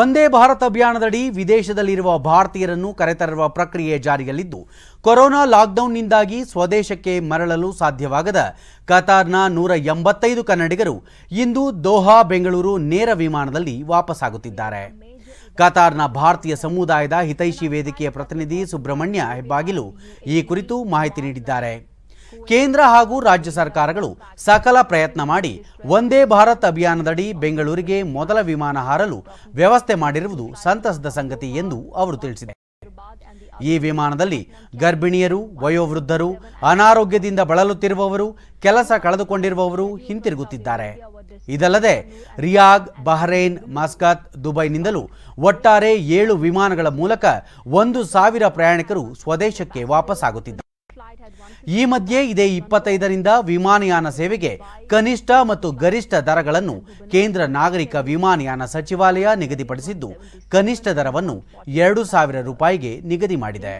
ಒಂದೇ ಭಾರತ್ ಅಭಿಯಾನದಡಿ ವಿದೇಶದಲ್ಲಿರುವ ಭಾರತೀಯರನ್ನು ಕರೆತರುವ ಪ್ರಕ್ರಿಯೆ ಜಾರಿಯಲ್ಲಿದ್ದು ಕೊರೋನಾ ಲಾಕ್ಡೌನ್ನಿಂದಾಗಿ ಸ್ವದೇಶಕ್ಕೆ ಮರಳಲು ಸಾಧ್ಯವಾಗದ ಕತಾರ್ನ ನೂರ ಎಂಬತ್ತೈದು ಕನ್ನಡಿಗರು ಇಂದು ದೋಹಾ ಬೆಂಗಳೂರು ನೇರ ವಿಮಾನದಲ್ಲಿ ವಾಪಸ್ಸಾಗುತ್ತಿದ್ದಾರೆ ಕತಾರ್ನ ಭಾರತೀಯ ಸಮುದಾಯದ ಹಿತೈಷಿ ವೇದಿಕೆಯ ಪ್ರತಿನಿಧಿ ಸುಬ್ರಹ್ಮಣ್ಯ ಹೆಬ್ಬಾಗಿಲು ಈ ಕುರಿತು ಮಾಹಿತಿ ನೀಡಿದ್ದಾರೆ ಕೇಂದ್ರ ಹಾಗೂ ರಾಜ್ಯ ಸರ್ಕಾರಗಳು ಸಕಲ ಪ್ರಯತ್ನ ಮಾಡಿ ಒಂದೇ ಭಾರತ್ ಅಭಿಯಾನದಡಿ ಬೆಂಗಳೂರಿಗೆ ಮೊದಲ ವಿಮಾನ ಹಾರಲು ವ್ಯವಸ್ಥೆ ಮಾಡಿರುವುದು ಸಂತಸದ ಸಂಗತಿ ಎಂದು ಅವರು ತಿಳಿಸಿದೆ ಈ ವಿಮಾನದಲ್ಲಿ ಗರ್ಭಿಣಿಯರು ವಯೋವೃದ್ಧರು ಅನಾರೋಗ್ಯದಿಂದ ಬಳಲುತ್ತಿರುವವರು ಕೆಲಸ ಕಳೆದುಕೊಂಡಿರುವವರು ಹಿಂತಿರುಗುತ್ತಿದ್ದಾರೆ ಇದಲ್ಲದೆ ರಿಯಾಗ್ ಬಹ್ರೇನ್ ಮಸ್ಕತ್ ದುಬೈನಿಂದಲೂ ಒಟ್ಟಾರೆ ಏಳು ವಿಮಾನಗಳ ಮೂಲಕ ಒಂದು ಸಾವಿರ ಪ್ರಯಾಣಿಕರು ಸ್ವದೇಶಕ್ಕೆ ವಾಪಸ್ಸಾಗುತ್ತಿದ್ದಾರೆ ಈ ಮಧ್ಯೆ ಇದೇ ಇಪ್ಪತ್ತೈದರಿಂದ ವಿಮಾನಯಾನ ಸೇವೆಗೆ ಕನಿಷ್ಠ ಮತ್ತು ಗರಿಷ್ಠ ದರಗಳನ್ನು ಕೇಂದ್ರ ನಾಗರಿಕ ವಿಮಾನಯಾನ ಸಚಿವಾಲಯ ನಿಗದಿಪಡಿಸಿದ್ದು ಕನಿಷ್ಠ ದರವನ್ನು ಎರಡು ಸಾವಿರ ರೂಪಾಯಿಗೆ ನಿಗದಿ ಮಾಡಿದೆ